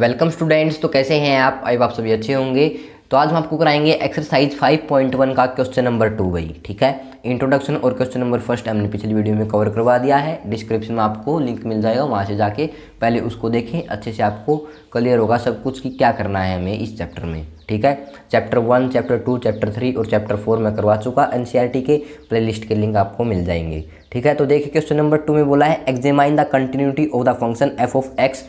welcome students तो कैसे हैं आप आई आप सभी अच्छे होंगे तो आज हम आपको कराएंगे एक्सरसाइज 5.1 का क्वेश्चन नंबर टू भाई ठीक है इंट्रोडक्शन और क्वेश्चन नंबर फर्स्ट हमने पिछली वीडियो में कवर करवा दिया है डिस्क्रिप्शन में आपको लिंक मिल जाएगा वहाँ से जाके पहले उसको देखें अच्छे से आपको क्लियर होगा सब कुछ कि क्या करना है हमें इस चैप्टर में ठीक है chapter one chapter two chapter three और चैप्टर फोर में करवा चुका एन e के प्लेलिस्ट के लिंक आपको मिल जाएंगे ठीक है तो देखिए क्वेश्चन नंबर टू में बोला है examine the continuity of the function f of x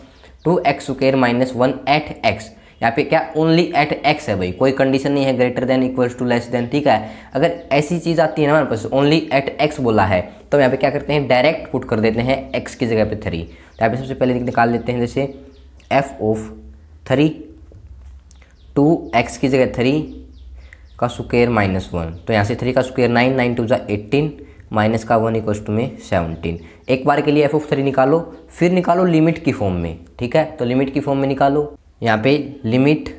two x square minus one at x यहाँ पे क्या ओनली एट एक्स है भाई कोई कंडीशन नहीं है greater than equals to less than ठीक है अगर ऐसी चीज़ आती है ना हमारे पास ओनली एट एक्स बोला है तो यहाँ पे क्या करते हैं डायरेक्ट पुट कर देते हैं एक्स की जगह पे थ्री तो यहाँ पे सबसे पहले निकाल लेते हैं जैसे f of three two x की जगह थ्री का स्क्र माइनस वन तो यहाँ से थ्री का स्क्वेयर नाइन नाइन टू जो एट्टीन माइनस का वन इक्व टू में सेवनटीन एक बार के लिए एफ ऑफ थ्री निकालो फिर निकालो लिमिट की फॉर्म में ठीक है तो लिमिट की फॉर्म में निकालो यहाँ पे limit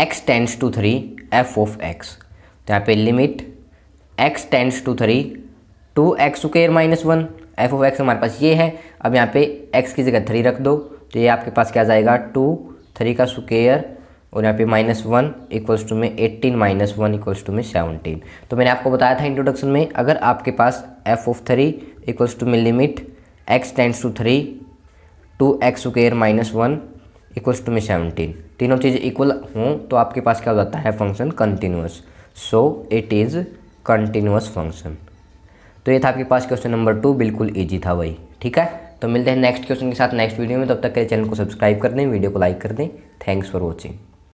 x tends to three f of x तो यहाँ पे limit x tends to three two x square minus one f of x हमारे पास ये है अब यहाँ पे एक्स की जगह थ्री रख दो तो ये आपके पास क्या जाएगा टू थ्री का स्क्र और यहाँ पे माइनस वन इक्वल्स टू में eighteen minus one equals to में सेवनटीन तो मैंने आपको बताया था इंट्रोडक्शन में अगर आपके पास f of three equals to में limit x tends to three two x square minus one equals to में सेवनटीन तीनों चीज़ें इक्वल हों तो आपके पास क्या हो जाता है function continuous so it is continuous function तो ये था आपके पास क्वेश्चन नंबर टू बिल्कुल ईजी था वही ठीक है तो मिलते हैं नेक्स्ट क्वेश्चन के साथ नेक्स्ट वीडियो में तब तक के चैनल को सब्सक्राइब कर दें वीडियो को लाइक कर दें थैंक्स फॉर वॉचिंग